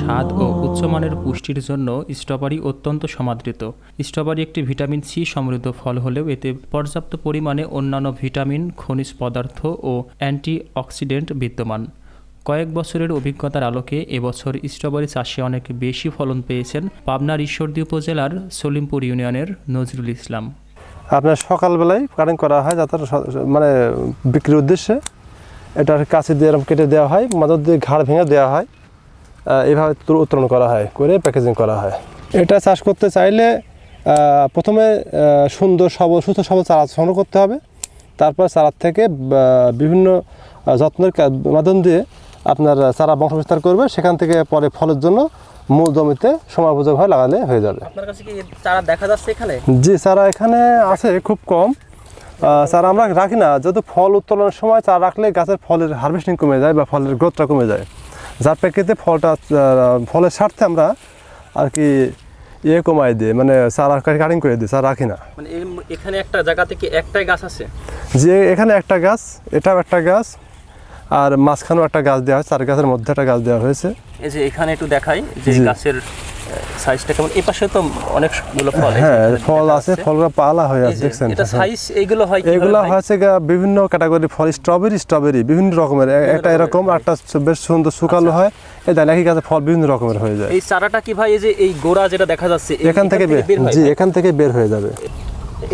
স্বাদ ও উচ্চমানের পুষ্টির জন্য স্ট্রবেরি অত্যন্ত সমাদৃত স্ট্রবেরি একটি ভিটামিন সি সমৃদ্ধ ফল হলেও এতে পর্যাপ্ত পরিমাণে অন্যান্য ভিটামিন খনিজ পদার্থ ও অ্যান্টিঅক্সিডেন্ট বিদ্যমান কয়েক বছরের অভিজ্ঞতার আলোকে এবছর স্ট্রবেরি চাষে অনেক বেশি ফলন পেয়েছেন পাবনার ঈশ্বরদী উপজেলার সলিমপুর ইউনিয়নের নজরুল ইসলাম আপনার সকালবেলায় কারেন্ট করা হয় যাতে মানে বিক্রির উদ্দেশ্যে এটার কাছে দিয়ে কেটে দেওয়া হয় মাঝে দিয়ে ঘাড় ভেঙে দেওয়া হয় এভাবে উত্তোলন করা হয় করে প্যাকেজিং করা হয় এটা চাষ করতে চাইলে প্রথমে সুন্দর সবল সুস্থ সবল চারা সংগ্রহ করতে হবে তারপর চারার থেকে বিভিন্ন যত্নের মাধ্যম দিয়ে আপনার চারা বংশ বিস্তার করবে সেখান থেকে পরে ফলের জন্য মূল জমিতে সমাপযোগভাবে লাগালে হয়ে যাবে চারা দেখা যাচ্ছে এখানে জি চারা এখানে আছে খুব কম চারা আমরা রাখি না যেহেতু ফল উত্তোলনের সময় চারা রাখলে গাছের ফলের হার্ভেস্টিং কমে যায় বা ফলের গ্রোথটা কমে যায় যার প্রেক্ষিতে ফলটা ফলের স্বার্থে আমরা আর কি ইয়ে কমাই দিই মানে চারা কাটিং করে দিই সার রাখি না মানে এখানে একটা জায়গা থেকে একটাই গাছ আছে যে এখানে একটা গাছ এটাও একটা গাছ আর মাঝখানেও একটা গাছ দেওয়া হয় চার গাছের মধ্যে একটা গাছ দেওয়া হয়েছে এই যে এখানে একটু দেখাই যে গাছের সাইজটা কেমন এই পাশে তো অনেকগুলো ফল হ্যাঁ ফল আছে হ্যাঁ, ফলগুলো পালা হয়ে আছে দেখছেন এটা সাইজ হ্যাঁ। এইগুলো হয় এগুলো হচ্ছে বিভিন্ন ক্যাটাগরি ফল স্ট্রবেরি স্ট্রবেরি বিভিন্ন রকমের একটা এরকম একটা বেশ সুন্দর শুকালো আচ্ছা। হয় এই দানাকি গাছে ফল বিভিন্ন রকমের হয়ে যায় এই চারাটা কি ভাই এই যে এই গোড়া যেটা দেখা যাচ্ছে এখান থেকে জি এখান থেকে বের হয়ে যাবে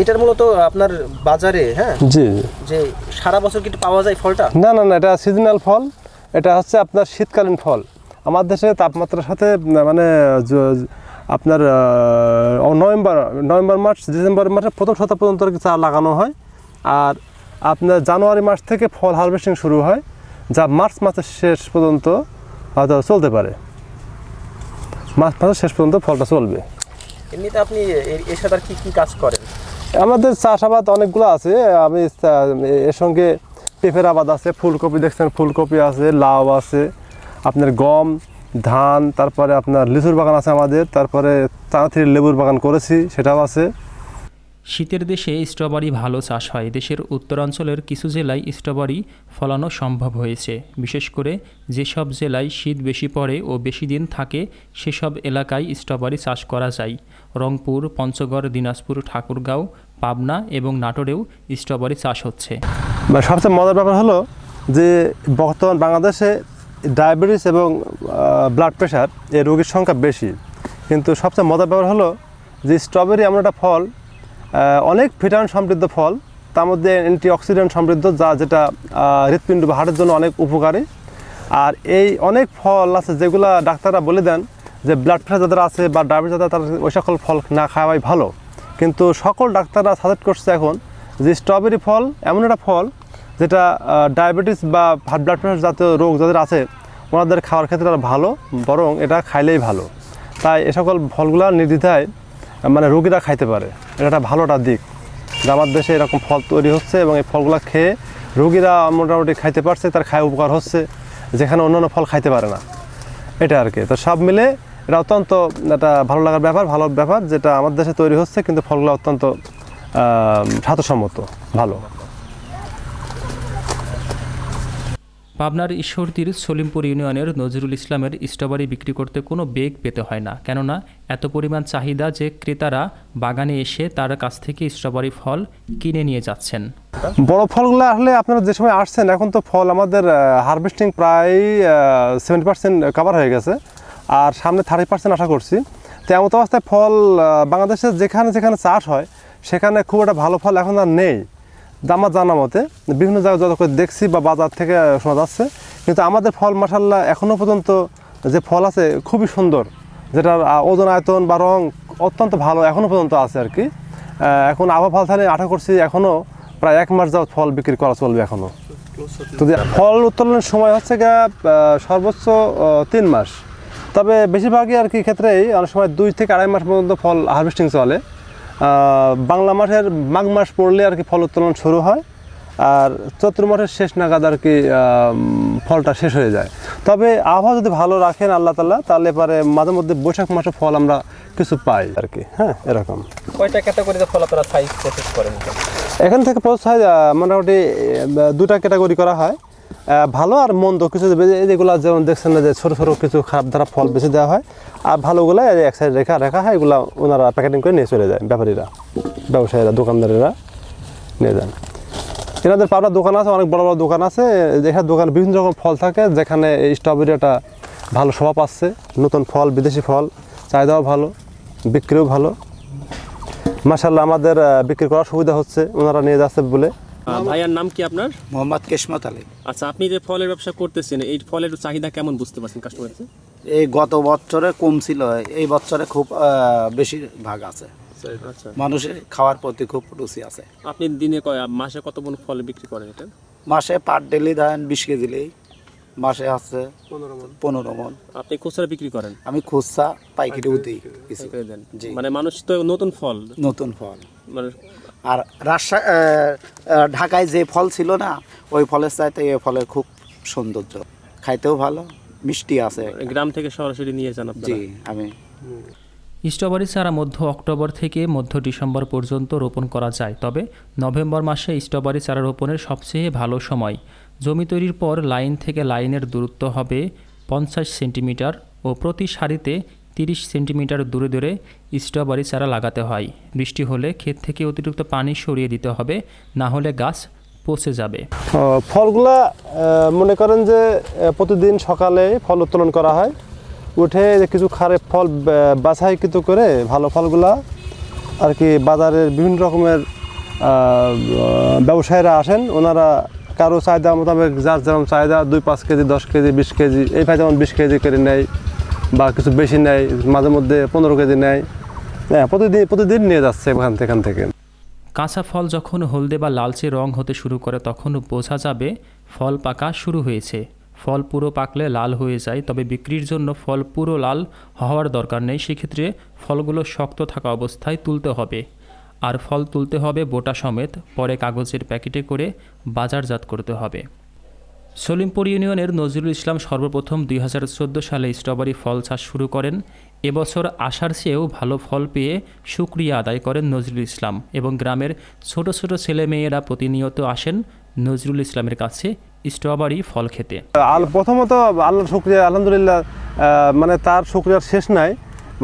এটার মূলত আপনার বাজারে হ্যাঁ জি যে সারা বছর কি পাওয়া যায় ফলটা না না না এটা সিজনাল ফল এটা হচ্ছে আপনার শীতকালীন ফল আমার দেশে তাপমাত্রার সাথে মানে আপনার নভেম্বর নভেম্বর মাস ডিসেম্বর মাসে প্রথম সপ্তাহ পর্যন্ত চা লাগানো হয় আর আপনার জানুয়ারি মাস থেকে ফল হারভেস্টিং শুরু হয় যা মার্চ মাসের শেষ পর্যন্ত হয়তো চলতে পারে মার্চ মাসের শেষ পর্যন্ত ফলটা চলবে এমনিতে আপনি এসব সাথে আর কি কী কাজ করেন আমাদের চাষাবাদ অনেকগুলো আছে আমি এর সঙ্গে পেঁপের আবাদ আছে ফুলকপি দেখছেন ফুলকপি আছে লাউ আছে আপনার গম ধান তারপরে আপনার লিচুর বাগান আছে আমাদের তারপরে তাড়াতাড়ি লেবুর বাগান করেছি সেটাও আছে শীতের দেশে স্ট্রবেরি ভালো চাষ হয় দেশের উত্তরাঞ্চলের কিছু জেলায় স্ট্রবেরি ফলানো সম্ভব হয়েছে বিশেষ করে যেসব জেলায় শীত বেশি পড়ে ও বেশি দিন থাকে সেসব এলাকায় স্ট্রবেরি চাষ করা যায় রংপুর পঞ্চগড় দিনাজপুর ঠাকুরগাঁও পাবনা এবং নাটোরেও স্ট্রবেরি চাষ হচ্ছে মানে সবচেয়ে মজার ব্যাপার হলো যে বর্তমান বাংলাদেশে ডায়াবেটিস এবং ব্লাড প্রেশার এই রোগীর সংখ্যা বেশি কিন্তু সবচেয়ে মজার ব্যাপার হলো যে স্ট্রবেরি এমন একটা ফল অনেক ভিটামিন সমৃদ্ধ ফল তার মধ্যে অ্যান্টিঅক্সিডেন্ট সমৃদ্ধ যা যেটা হৃৎপিণ্ড বা হার্টের জন্য অনেক উপকারী আর এই অনেক ফল আছে যেগুলো ডাক্তাররা বলে দেন যে ব্লাড প্রেশার যাদের আছে বা ডায়াবেটিস যাদের তারা ওই সকল ফল না খাওয়াই ভালো কিন্তু সকল ডাক্তাররা সাজেক্ট করছে এখন যে স্ট্রবেরি ফল এমন একটা ফল যেটা ডায়াবেটিস বা হার্ট ব্লাড প্রেশার জাতীয় রোগ যাদের আছে ওনাদের খাওয়ার ক্ষেত্রে আর ভালো বরং এটা খাইলেই ভালো তাই এ সকল ফলগুলো নির্দ্বিধায় মানে রোগীরা খাইতে পারে এটা একটা ভালোটা দিক যে আমার দেশে এরকম ফল তৈরি হচ্ছে এবং এই ফলগুলো খেয়ে রোগীরা মোটামুটি খাইতে পারছে তার খায় উপকার হচ্ছে যেখানে অন্যান্য ফল খাইতে পারে না এটা আর কি তো সব মিলে এটা অত্যন্ত একটা ভালো লাগার ব্যাপার ভালো ব্যাপার যেটা আমার দেশে তৈরি হচ্ছে কিন্তু ফলগুলো অত্যন্ত স্বাস্থ্যসম্মত ভালো পাবনার ঈশ্বরদীর সলিমপুর ইউনিয়নের নজরুল ইসলামের স্ট্রবেরি বিক্রি করতে কোনো বেগ পেতে হয় না কেননা এত পরিমাণ চাহিদা যে ক্রেতারা বাগানে এসে তার কাছ থেকে স্ট্রবেরি ফল কিনে নিয়ে যাচ্ছেন বড় ফলগুলো আসলে আপনারা যে সময় আসছেন এখন তো ফল আমাদের হারভেস্টিং প্রায় সেভেন্টি পার্সেন্ট কাভার হয়ে গেছে আর সামনে থার্টি পার্সেন্ট আশা করছি তো এমতো অবস্থায় ফল বাংলাদেশে যেখানে যেখানে চাষ হয় সেখানে খুব একটা ভালো ফল এখন আর নেই আমার জানা মতে বিভিন্ন জায়গায় যত করে দেখছি বা বাজার থেকে শোনা যাচ্ছে কিন্তু আমাদের ফল মাসাল্লাহ এখনও পর্যন্ত যে ফল আছে খুবই সুন্দর যেটার ওজন আয়তন বা রং অত্যন্ত ভালো এখনও পর্যন্ত আছে আর কি এখন আবহাওয়া ফল থানে আঠা করছি এখনও প্রায় এক মাস যাওয়া ফল বিক্রি করা চলবে এখনও তো ফল উত্তোলনের সময় হচ্ছে গা সর্বোচ্চ তিন মাস তবে বেশিরভাগই আর কি ক্ষেত্রেই অনেক সময় দুই থেকে আড়াই মাস পর্যন্ত ফল হারভেস্টিং চলে বাংলা মাঠের মাঘ মাস পড়লে আর কি ফল উত্তোলন শুরু হয় আর চৈত্র মাসের শেষ নাগাদ আর কি ফলটা শেষ হয়ে যায় তবে আবহাওয়া যদি ভালো রাখেন আল্লাহ তালা তাহলে পরে মাঝে মধ্যে বৈশাখ মাসে ফল আমরা কিছু পাই আর কি হ্যাঁ এরকম কয়টা ক্যাটাগরিতে ফল আপনারা সাইজ প্রসেস করেন এখান থেকে প্রসেস হয় মোটামুটি দুটা ক্যাটাগরি করা হয় ভালো আর মন্দ কিছু এগুলো যেমন দেখছেন না যে ছোটো ছোটো কিছু খারাপ ধারা ফল বেশি দেওয়া হয় আর ভালোগুলো এক সাইড রেখা রাখা হয় এগুলো ওনারা প্যাকেটিং করে নিয়ে চলে যায় ব্যাপারীরা ব্যবসায়ীরা দোকানদারেরা নিয়ে যান এনাদের পাবনার দোকান আছে অনেক বড় বড় দোকান আছে যেখানে দোকানে বিভিন্ন রকম ফল থাকে যেখানে এই একটা ভালো স্বভাব আসছে নতুন ফল বিদেশি ফল চাহিদাও ভালো বিক্রিও ভালো মাসাল্লাহ আমাদের বিক্রি করার সুবিধা হচ্ছে ওনারা নিয়ে যাচ্ছে বলে ভাইয়ার নাম কি আপনার মোহাম্মদ কেশমত আলী আচ্ছা আপনি যে ফলের ব্যবসা করতেছেন এই ফলের চাহিদা কেমন বুঝতে পারছেন কাস্টমার এই গত বছরে কম ছিল এই বছরে খুব বেশি ভাগ আছে আচ্ছা। মানুষের খাওয়ার প্রতি খুব রুচি আছে আপনি দিনে মাসে কত মন ফল বিক্রি করেন এটা মাসে পার ডেলি ধরেন বিশ কেজি মাসে আছে পনেরো মন আপনি খুচরা বিক্রি করেন আমি খুচরা পাইকারি দিই কিছু মানে মানুষ তো নতুন ফল নতুন ফল মানে আর রাজশাহী ঢাকায় যে ফল ছিল না ওই ফলের চাইতে এই ফলের খুব সৌন্দর্য খাইতেও ভালো মিষ্টি আছে গ্রাম থেকে সরাসরি নিয়ে যান জি আমি স্ট্রবেরি চারা মধ্য অক্টোবর থেকে মধ্য ডিসেম্বর পর্যন্ত রোপণ করা যায় তবে নভেম্বর মাসে স্ট্রবেরি চারা রোপণের সবচেয়ে ভালো সময় জমি তৈরির পর লাইন থেকে লাইনের দূরত্ব হবে পঞ্চাশ সেন্টিমিটার ও প্রতি সারিতে 30 সেন্টিমিটার দূরে দূরে স্ট্রবেরি চারা লাগাতে হয় বৃষ্টি হলে ক্ষেত থেকে অতিরিক্ত পানি সরিয়ে দিতে হবে না হলে গাছ পচে যাবে ফলগুলা মনে করেন যে প্রতিদিন সকালে ফল উত্তোলন করা হয় উঠে কিছু খারাপ ফল বাছাইকৃত করে ভালো ফলগুলা আর কি বাজারের বিভিন্ন রকমের ব্যবসায়ীরা আসেন ওনারা কারো চাহিদা মোতাবেক যার যেমন চাহিদা দুই পাঁচ কেজি দশ কেজি বিশ কেজি এই যেমন বিশ কেজি করে নেয় বা কিছু বেশি নেয় মাঝে মধ্যে পনেরো কেজি নেয় হ্যাঁ প্রতিদিন প্রতিদিন নিয়ে যাচ্ছে এখান থেকে এখান থেকে কাঁচা ফল যখন হলদে বা লালচে রং হতে শুরু করে তখন বোঝা যাবে ফল পাকা শুরু হয়েছে ফল পুরো পাকলে লাল হয়ে যায় তবে বিক্রির জন্য ফল পুরো লাল হওয়ার দরকার নেই সেক্ষেত্রে ফলগুলো শক্ত থাকা অবস্থায় তুলতে হবে আর ফল তুলতে হবে বোটা সমেত পরে কাগজের প্যাকেটে করে বাজারজাত করতে হবে সলিমপুর ইউনিয়নের নজরুল ইসলাম সর্বপ্রথম দুই সালে স্ট্রবেরি ফল চাষ শুরু করেন এবছর আসার চেয়েও ভালো ফল পেয়ে সুক্রিয়া আদায় করেন নজরুল ইসলাম এবং গ্রামের ছোট ছোট মেয়েরা প্রতিনিয়ত আসেন নজরুল ইসলামের কাছে স্ট্রবেরি ফল খেতে প্রথমত আল্লাহ শুক্রিয়া আলহামদুলিল্লাহ মানে তার শুক্রিয়ার শেষ নাই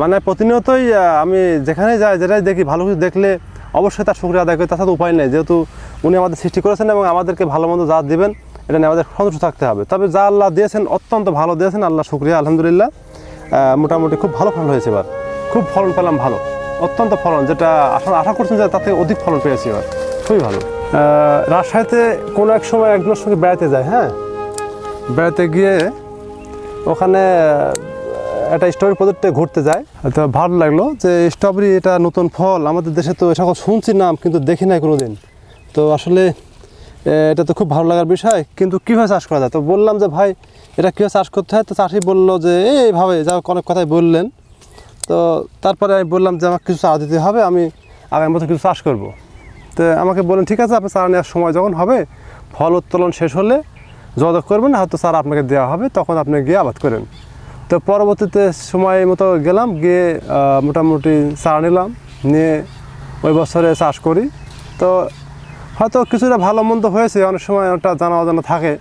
মানে প্রতিনিয়তই আমি যেখানে যাই যেটাই দেখি ভালো কিছু দেখলে অবশ্যই তার সুক্রিয়া আদায় করি তাছাড়া উপায় নেই যেহেতু উনি আমাদের সৃষ্টি করেছেন এবং আমাদেরকে ভালো মন্দ যা দেবেন এটা নিয়ে আমাদের সন্তুষ্ট থাকতে হবে তবে যা আল্লাহ দিয়েছেন অত্যন্ত ভালো দিয়েছেন আল্লাহ শুক্রিয়া আলহামদুলিল্লাহ মোটামুটি খুব ভালো ফলন হয়েছে এবার খুব ফলন পেলাম ভালো অত্যন্ত ফলন যেটা আশা আশা করছেন যে তাতে অধিক ফলন পেয়েছি এবার খুবই ভালো রাজশাহীতে কোনো এক সময় একজনের সঙ্গে বেড়াতে যায় হ্যাঁ বেড়াতে গিয়ে ওখানে একটা স্ট্রবেরি প্রজেক্টে ঘুরতে যায় তো ভালো লাগলো যে স্ট্রবেরি এটা নতুন ফল আমাদের দেশে তো এসব শুনছি নাম কিন্তু দেখি নাই কোনো দিন তো আসলে এটা তো খুব ভালো লাগার বিষয় কিন্তু কীভাবে চাষ করা যায় তো বললাম যে ভাই এটা কীভাবে চাষ করতে হয় তো চাষি বললো যে এইভাবে যা অনেক কথাই বললেন তো তারপরে আমি বললাম যে আমাকে কিছু চারা দিতে হবে আমি আগামী বছর কিছু চাষ করব। তো আমাকে বললেন ঠিক আছে আপনি চারা নেওয়ার সময় যখন হবে ফল উত্তোলন শেষ হলে যোগাযোগ করবেন হয়তো চারা আপনাকে দেওয়া হবে তখন আপনি গিয়ে আবাদ করেন তো পরবর্তীতে সময় মতো গেলাম গিয়ে মোটামুটি চারা নিলাম নিয়ে ওই বছরে চাষ করি তো হয়তো কিছুটা ভালো মন্দ হয়েছে অনেক সময় ওটা জানা অজানা থাকে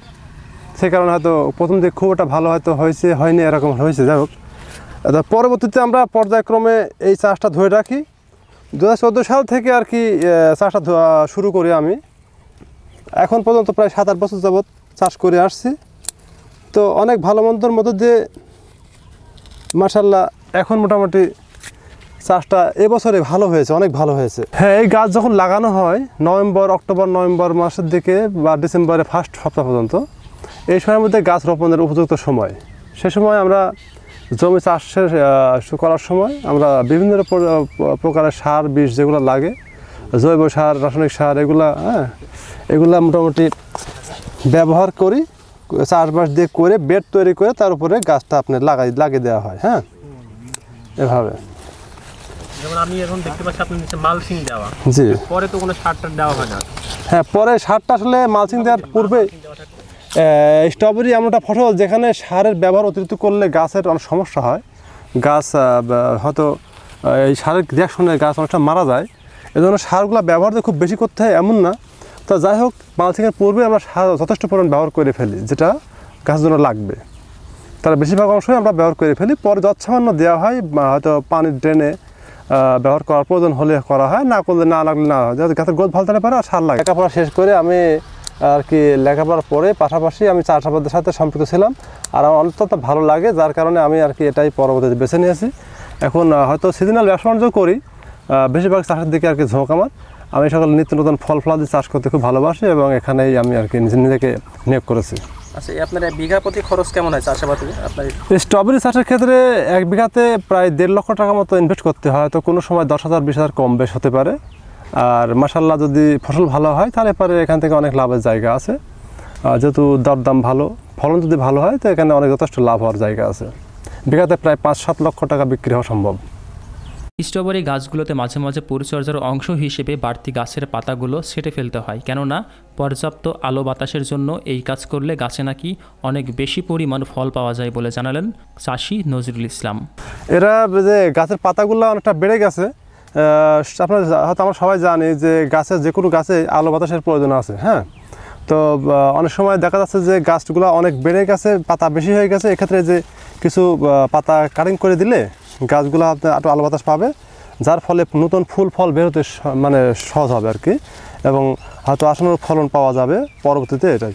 সে কারণে হয়তো প্রথম দিকে খুব একটা ভালো হয়তো হয়েছে হয়নি এরকম হয়েছে যাই হোক আচ্ছা, পরবর্তীতে আমরা পর্যায়ক্রমে এই চাষটা ধরে রাখি দু সাল থেকে আর কি চাষটা শুরু করি আমি এখন পর্যন্ত প্রায় সাত আট বছর যাবৎ চাষ করে আসছি তো অনেক ভালো মন্দর মধ্যে দিয়ে মার্শাল্লাহ এখন মোটামুটি চাষটা এবছরে ভালো হয়েছে অনেক ভালো হয়েছে হ্যাঁ এই গাছ যখন লাগানো হয় নভেম্বর অক্টোবর নভেম্বর মাসের দিকে বা ডিসেম্বরে ফার্স্ট সপ্তাহ পর্যন্ত এই সময়ের মধ্যে গাছ রোপণের উপযুক্ত সময় সে সময় আমরা জমি চাষের করার সময় আমরা বিভিন্ন প্রকারের সার বিষ যেগুলো লাগে জৈব সার রাসায়নিক সার এগুলা হ্যাঁ এগুলা মোটামুটি ব্যবহার করি চাষবাস দিয়ে করে বেড তৈরি করে তার উপরে গাছটা আপনি লাগাই লাগিয়ে দেওয়া হয় হ্যাঁ এভাবে হ্যাঁ পরে সারটা আসলে দেওয়ার স্ট্রবেরি এমন একটা ফসল যেখানে সারের ব্যবহার অতিরিক্ত করলে গাছের অনেক সমস্যা হয় গাছ হয়তো এই সারের রিয়াকশনে গাছ অনেকটা মারা যায় এজন্য সারগুলো ব্যবহার তো খুব বেশি করতে হয় এমন না তো যাই হোক মালসিংয়ের পূর্বে আমরা সার যথেষ্ট পরিমাণ ব্যবহার করে ফেলি যেটা গাছের জন্য লাগবে তারা বেশিরভাগ অংশই আমরা ব্যবহার করে ফেলি পরে যৎসামান্য দেওয়া হয় হয়তো পানির ড্রেনে ব্যবহার করার প্রয়োজন হলে করা হয় না করলে না লাগলে না যাতে গাছের গোদ ভালো থাকতে পারে আর সার লাগে লেখাপড়া শেষ করে আমি আর কি লেখাপড়ার পরে পাশাপাশি আমি চাষাবাদের সাথে সম্পৃক্ত ছিলাম আর আমার অন্তত ভালো লাগে যার কারণে আমি আর কি এটাই পরবর্তীতে বেছে নিয়েছি এখন হয়তো সিজনাল ব্যবসা বাণিজ্য করি বেশিরভাগ চাষের দিকে আর কি ঝোঁক আমার আমি সকল নিত্য নতুন ফল ফলাদি চাষ করতে খুব ভালোবাসি এবং এখানেই আমি আর কি নিজে নিজেকে নিয়োগ করেছি আচ্ছা আপনার বিঘা প্রতি খরচ কেমন হয় চাষাবাদে আপনার স্ট্রবেরি চাষের ক্ষেত্রে এক বিঘাতে প্রায় দেড় লক্ষ টাকা মতো ইনভেস্ট করতে হয় তো কোনো সময় দশ হাজার বিশ হাজার কম বেশ হতে পারে আর মাসাল্লাহ যদি ফসল ভালো হয় তাহলে পরে এখান থেকে অনেক লাভের জায়গা আছে যেহেতু দরদাম ভালো ফলন যদি ভালো হয় তো এখানে অনেক যথেষ্ট লাভ হওয়ার জায়গা আছে বিঘাতে প্রায় পাঁচ সাত লক্ষ টাকা বিক্রি হওয়া সম্ভব স্ট্রবেরি গাছগুলোতে মাঝে মাঝে পরিচর্যার অংশ হিসেবে বাড়তি গাছের পাতাগুলো সেটে ফেলতে হয় কেননা পর্যাপ্ত আলো বাতাসের জন্য এই কাজ করলে গাছে নাকি অনেক বেশি পরিমাণ ফল পাওয়া যায় বলে জানালেন চাষি নজরুল ইসলাম এরা যে গাছের পাতাগুলো অনেকটা বেড়ে গেছে আপনার হয়তো আমরা সবাই জানি যে গাছের যে কোনো গাছে আলো বাতাসের প্রয়োজন আছে হ্যাঁ তো অনেক সময় দেখা যাচ্ছে যে গাছগুলো অনেক বেড়ে গেছে পাতা বেশি হয়ে গেছে এক্ষেত্রে যে কিছু পাতা কাটিং করে দিলে গাছগুলো আপনার একটু আলো বাতাস পাবে যার ফলে নতুন ফুল ফল বেরোতে মানে সহজ হবে আর কি এবং হয়তো আসনের ফলন পাওয়া যাবে পরবর্তীতে এটাই